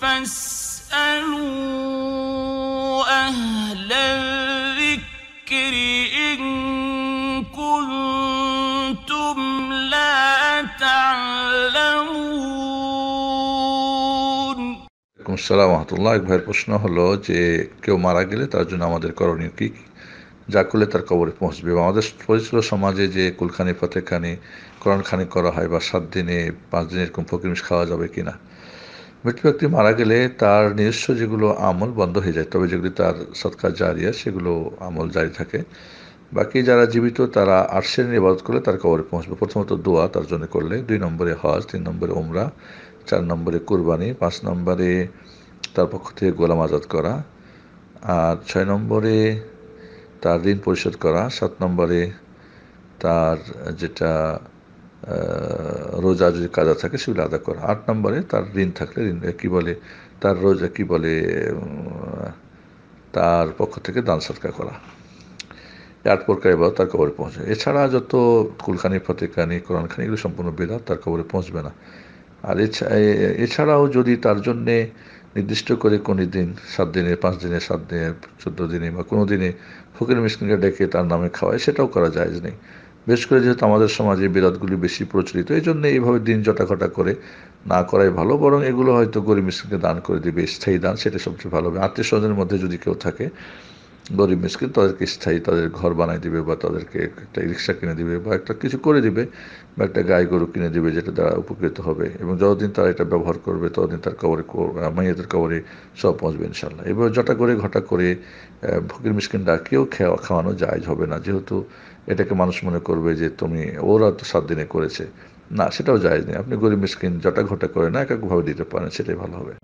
ভাইয়ের প্রশ্ন হলো যে কেউ মারা গেলে তার জন্য আমাদের করণীয় কি যা করলে তার কবরে পৌঁছবে আমাদের পড়েছিল সমাজে যে কুলখানি ফতেখানি করণখানি করা হয় বা সাত দিনে পাঁচ দিনের এরকম ফকিরমিশ খাওয়া যাবে কিনা না মৃত ব্যক্তি মারা গেলে তার নিজস্ব যেগুলো আমল বন্ধ হয়ে যায় তবে যেগুলি তার সৎকার জারি হয় সেগুলো আমল জারি থাকে বাকি যারা জীবিত তারা আর্শের নিবাদ করলে তার কবরে পৌঁছবে প্রথমত দোয়া তার জন্য করলে দুই নম্বরে হজ তিন নম্বরে ওমরা চার নম্বরে কুরবানি পাঁচ নম্বরে তার পক্ষ থেকে গোলাম আজাদ করা আর ছয় নম্বরে তার ঋণ পরিশোধ করা সাত নম্বরে তার যেটা রোজা যে কাজা থাকে সেগুলো আদায় করা আট নম্বরে তার ঋণ থাকলে ঋণ কী বলে তার রোজা কী বলে তার পক্ষ থেকে দান সৎকার করা আট প্রকার এবার তার কবরে পৌঁছে এছাড়া যত কুলখানি ফতেখানি কোরআনখানি এগুলো সম্পূর্ণ বেদা তার কবরে পৌঁছবে না আর এছাড়াও যদি তার জন্যে নির্দিষ্ট করে কোনো দিন সাত দিনে পাঁচ দিনে সাত দিনে চোদ্দ দিনে বা কোনো দিনে ফকির মিসকিনকে ডেকে তার নামে খাওয়ায় সেটাও করা যায় নেই বেশ করে যেহেতু আমাদের সমাজে বিরাদগুলি বেশি প্রচলিত এই জন্য এইভাবে দিন জটাঘটা করে না করাই ভালো বরং এগুলো হয়তো গরিব মিসকিনকে দান করে দেবে স্থায়ী দান সেটা সবচেয়ে ভালো হবে আত্মীয় স্বজনের মধ্যে যদি কেউ থাকে গরিব মিসকিন তাদেরকে স্থায়ী তাদের ঘর বানাই দিবে বা তাদেরকে একটা রিক্সা কিনে দিবে বা একটা কিছু করে দিবে বা একটা গাই গরু কিনে দিবে যেটা দ্বারা উপকৃত হবে এবং যতদিন তারা এটা ব্যবহার করবে ততদিন তার কবরে মাইয়াদের কবরে সব পৌঁছবে ইনশাল্লাহ এবার জটা করে ঘটা করে ভকির মিসকিন ডাকিয়েও খাওয়া খাওয়ানো যায় হবে না যেহেতু এটাকে মানুষ মনে করবে যে তুমি ওরা তো সাত দিনে করেছে না সেটাও জায়জ নেই আপনি গরিব মিসকিন জটা ঘটা করে না একাকভাবে দিতে পারেন সেটাই ভালো হবে